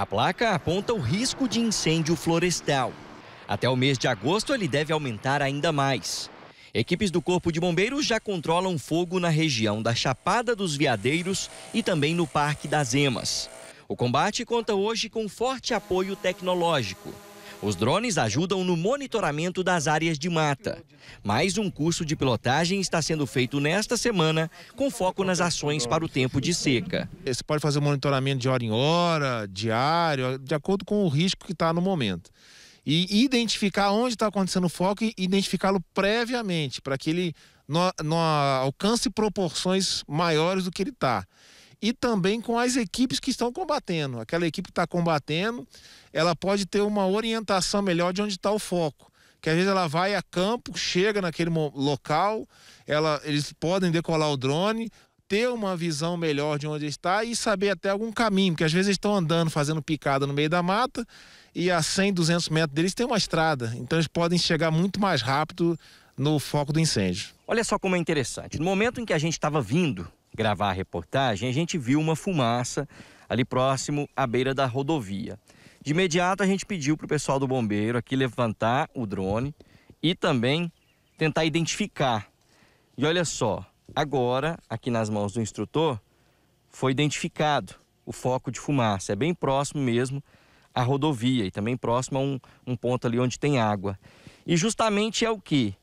A placa aponta o risco de incêndio florestal. Até o mês de agosto, ele deve aumentar ainda mais. Equipes do Corpo de Bombeiros já controlam fogo na região da Chapada dos Veadeiros e também no Parque das Emas. O combate conta hoje com forte apoio tecnológico. Os drones ajudam no monitoramento das áreas de mata. Mais um curso de pilotagem está sendo feito nesta semana, com foco nas ações para o tempo de seca. É, você pode fazer monitoramento de hora em hora, diário, de acordo com o risco que está no momento e identificar onde está acontecendo o foco e identificá-lo previamente, para que ele alcance proporções maiores do que ele está e também com as equipes que estão combatendo. Aquela equipe que está combatendo, ela pode ter uma orientação melhor de onde está o foco. Que às vezes ela vai a campo, chega naquele local, ela, eles podem decolar o drone, ter uma visão melhor de onde está e saber até algum caminho, porque às vezes eles estão andando, fazendo picada no meio da mata e a 100, 200 metros deles tem uma estrada, então eles podem chegar muito mais rápido no foco do incêndio. Olha só como é interessante. No momento em que a gente estava vindo gravar a reportagem, a gente viu uma fumaça ali próximo à beira da rodovia. De imediato a gente pediu para o pessoal do bombeiro aqui levantar o drone e também tentar identificar. E olha só, agora aqui nas mãos do instrutor foi identificado o foco de fumaça. É bem próximo mesmo à rodovia e também próximo a um, um ponto ali onde tem água. E justamente é o que?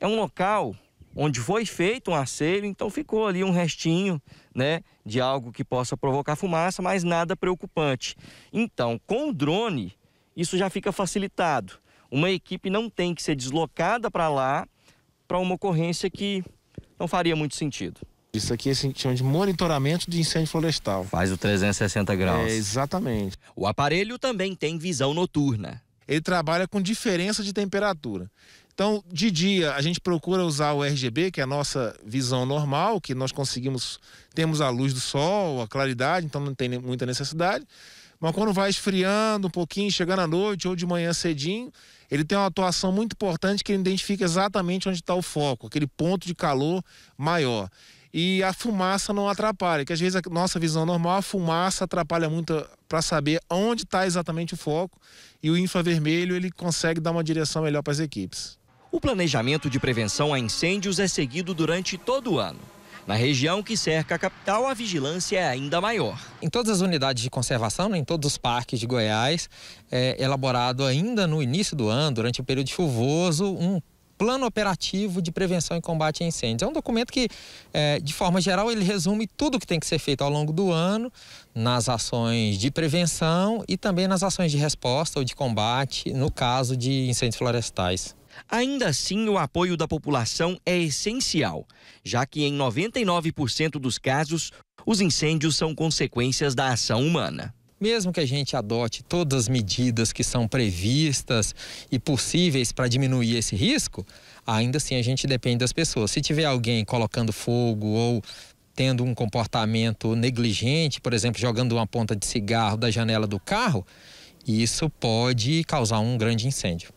É um local onde foi feito um asseio, então ficou ali um restinho, né, de algo que possa provocar fumaça, mas nada preocupante. Então, com o drone, isso já fica facilitado. Uma equipe não tem que ser deslocada para lá para uma ocorrência que não faria muito sentido. Isso aqui se chama de monitoramento de incêndio florestal. Faz o 360 graus. É, exatamente. O aparelho também tem visão noturna. Ele trabalha com diferença de temperatura. Então, de dia, a gente procura usar o RGB, que é a nossa visão normal, que nós conseguimos, temos a luz do sol, a claridade, então não tem muita necessidade. Mas quando vai esfriando um pouquinho, chegando à noite ou de manhã cedinho, ele tem uma atuação muito importante que ele identifica exatamente onde está o foco, aquele ponto de calor maior. E a fumaça não atrapalha, que às vezes a nossa visão normal, a fumaça atrapalha muito para saber onde está exatamente o foco, e o infravermelho ele consegue dar uma direção melhor para as equipes. O planejamento de prevenção a incêndios é seguido durante todo o ano. Na região que cerca a capital, a vigilância é ainda maior. Em todas as unidades de conservação, né, em todos os parques de Goiás, é elaborado ainda no início do ano, durante o período chuvoso, um plano operativo de prevenção e combate a incêndios. É um documento que, é, de forma geral, ele resume tudo o que tem que ser feito ao longo do ano nas ações de prevenção e também nas ações de resposta ou de combate no caso de incêndios florestais. Ainda assim, o apoio da população é essencial, já que em 99% dos casos, os incêndios são consequências da ação humana mesmo que a gente adote todas as medidas que são previstas e possíveis para diminuir esse risco, ainda assim a gente depende das pessoas. Se tiver alguém colocando fogo ou tendo um comportamento negligente, por exemplo, jogando uma ponta de cigarro da janela do carro, isso pode causar um grande incêndio.